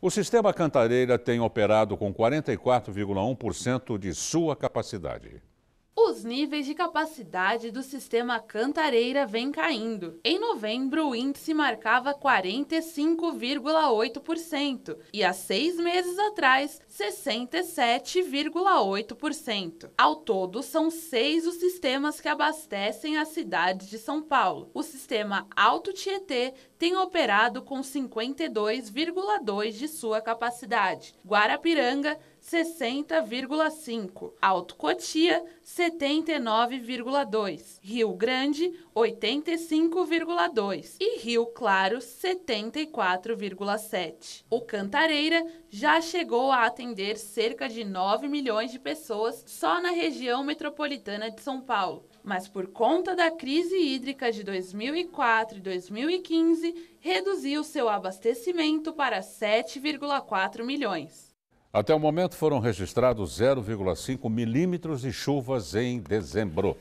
O sistema Cantareira tem operado com 44,1% de sua capacidade. Os níveis de capacidade do sistema Cantareira vêm caindo. Em novembro, o índice marcava 45,8% e há seis meses atrás, 67,8%. Ao todo, são seis os sistemas que abastecem a cidade de São Paulo. O sistema Alto Tietê tem operado com 52,2% de sua capacidade. Guarapiranga, 60,5%, Alto Cotia 79,2%, Rio Grande 85,2% e Rio Claro 74,7%. O Cantareira já chegou a atender cerca de 9 milhões de pessoas só na região metropolitana de São Paulo mas por conta da crise hídrica de 2004 e 2015, reduziu seu abastecimento para 7,4 milhões. Até o momento foram registrados 0,5 milímetros de chuvas em dezembro.